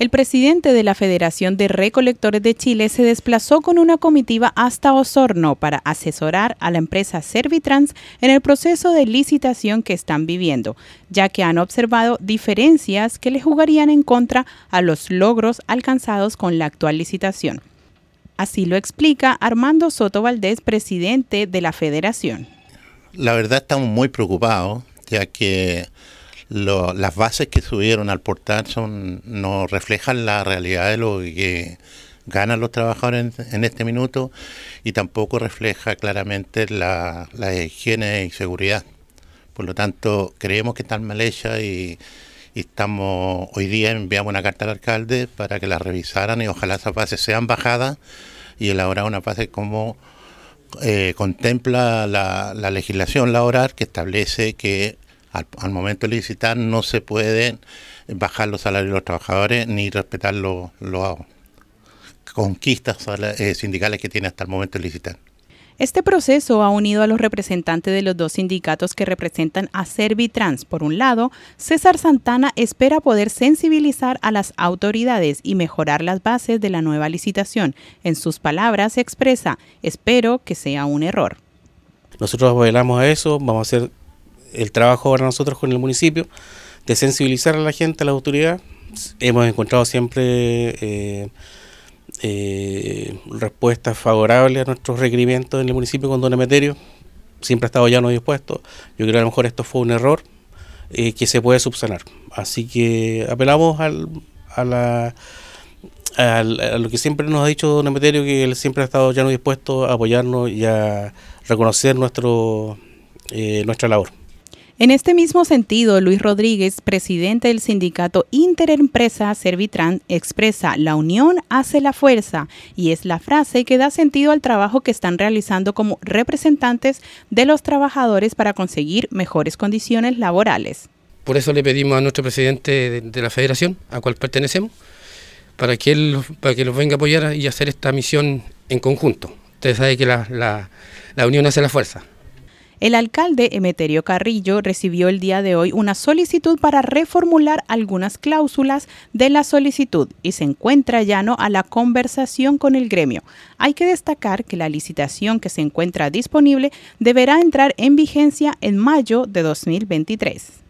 El presidente de la Federación de Recolectores de Chile se desplazó con una comitiva hasta Osorno para asesorar a la empresa Servitrans en el proceso de licitación que están viviendo, ya que han observado diferencias que le jugarían en contra a los logros alcanzados con la actual licitación. Así lo explica Armando Soto Valdés, presidente de la federación. La verdad estamos muy preocupados, ya que las bases que subieron al portal son no reflejan la realidad de lo que ganan los trabajadores en, este minuto y tampoco refleja claramente la, higiene y seguridad. Por lo tanto, creemos que están mal hechas y, estamos hoy día enviamos una carta al alcalde para que la revisaran y ojalá esas bases sean bajadas y elaborar una base como eh, contempla la, la, legislación laboral que establece que al, momento de licitar no se pueden bajar los salarios de los trabajadores ni respetar los, conquistas eh, sindicales que tiene hasta el momento de licitar. Este proceso ha unido a los representantes de los dos sindicatos que representan a Servitrans. Por un lado, César Santana espera poder sensibilizar a las autoridades y mejorar las bases de la nueva licitación. En sus palabras se expresa, espero que sea un error. Nosotros apelamos a eso, vamos a hacer el trabajo para nosotros con el municipio de sensibilizar a la gente, a la autoridad. Hemos encontrado siempre eh, eh, respuestas favorables a nuestros requerimientos en el municipio con Don Emeterio. Siempre ha estado llano no dispuesto. Yo creo que a lo mejor esto fue un error eh, que se puede subsanar. Así que apelamos al, a la a, lo que siempre nos ha dicho Don Emeterio, que él siempre ha estado ya no dispuesto a apoyarnos y a reconocer nuestro nuestra labor. En este mismo sentido, Luis Rodríguez, presidente del sindicato Interempresa Servitran, expresa, la unión hace la fuerza y es la frase que da sentido al trabajo que están realizando como representantes de los trabajadores para conseguir mejores condiciones laborales. Por eso le pedimos a nuestro presidente de la federación, a cual pertenecemos, para que él para que los venga a apoyar y hacer esta misión en conjunto. Ustedes sabe que la unión hace la fuerza. El alcalde Emeterio Carrillo recibió el día de hoy una solicitud para reformular algunas cláusulas de la solicitud y se encuentra llano a la conversación con el gremio. Hay que destacar que la licitación que se encuentra disponible deberá entrar en vigencia en mayo de 2023.